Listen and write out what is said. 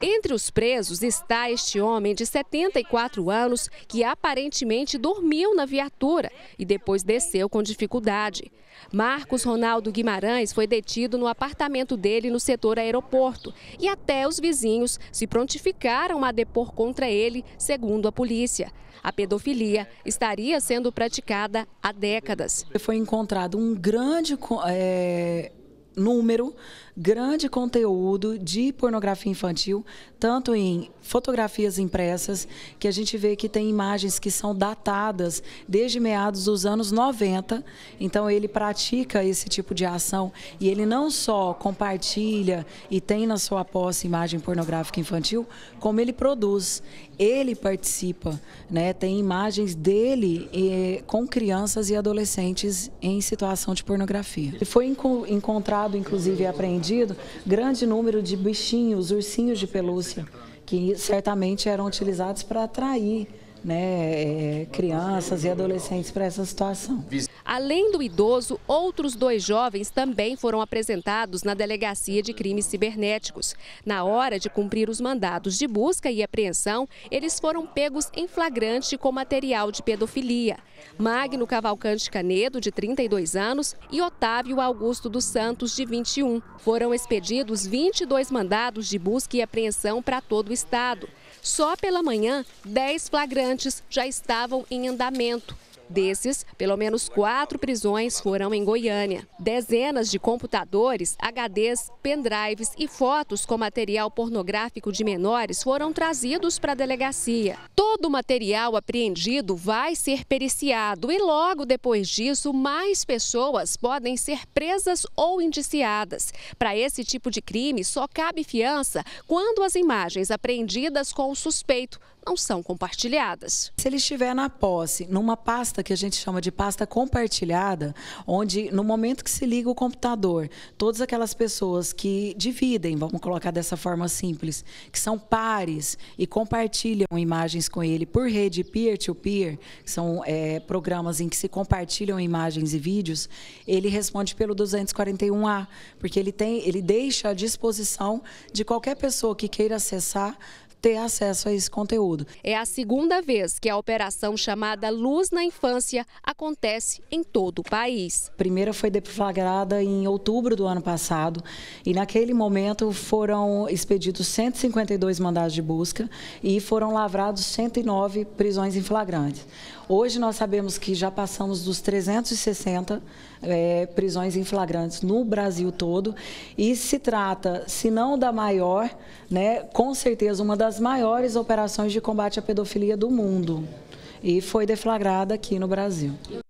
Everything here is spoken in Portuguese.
Entre os presos está este homem de 74 anos que aparentemente dormiu na viatura e depois desceu com dificuldade. Marcos Ronaldo Guimarães foi detido no apartamento dele no setor aeroporto e até os vizinhos se prontificaram a depor contra ele, segundo a polícia. A pedofilia estaria sendo praticada há décadas. Foi encontrado um grande é número, grande conteúdo de pornografia infantil, tanto em fotografias impressas, que a gente vê que tem imagens que são datadas desde meados dos anos 90. Então ele pratica esse tipo de ação e ele não só compartilha e tem na sua posse imagem pornográfica infantil, como ele produz, ele participa, né? Tem imagens dele e com crianças e adolescentes em situação de pornografia. Ele foi encontrado encontrado, inclusive apreendido, grande número de bichinhos, ursinhos de pelúcia, que certamente eram utilizados para atrair né, eh, crianças e adolescentes para essa situação. Além do idoso, outros dois jovens também foram apresentados na Delegacia de Crimes Cibernéticos. Na hora de cumprir os mandados de busca e apreensão, eles foram pegos em flagrante com material de pedofilia. Magno Cavalcante Canedo, de 32 anos, e Otávio Augusto dos Santos, de 21. Foram expedidos 22 mandados de busca e apreensão para todo o estado. Só pela manhã, 10 flagrantes já estavam em andamento. Desses, pelo menos quatro prisões foram em Goiânia. Dezenas de computadores, HDs, pendrives e fotos com material pornográfico de menores foram trazidos para a delegacia. Todo o material apreendido vai ser periciado e logo depois disso, mais pessoas podem ser presas ou indiciadas. Para esse tipo de crime, só cabe fiança quando as imagens apreendidas com o suspeito não são compartilhadas. Se ele estiver na posse, numa pasta pasta que a gente chama de pasta compartilhada, onde no momento que se liga o computador, todas aquelas pessoas que dividem, vamos colocar dessa forma simples, que são pares e compartilham imagens com ele por rede peer-to-peer, -peer, são é, programas em que se compartilham imagens e vídeos, ele responde pelo 241A, porque ele tem, ele deixa à disposição de qualquer pessoa que queira acessar ter acesso a esse conteúdo. É a segunda vez que a operação chamada Luz na Infância acontece em todo o país. A primeira foi deflagrada em outubro do ano passado e naquele momento foram expedidos 152 mandados de busca e foram lavrados 109 prisões em flagrante. Hoje nós sabemos que já passamos dos 360 é, eh, prisões em flagrantes no Brasil todo e se trata, se não da maior, né, com certeza uma das das maiores operações de combate à pedofilia do mundo e foi deflagrada aqui no Brasil.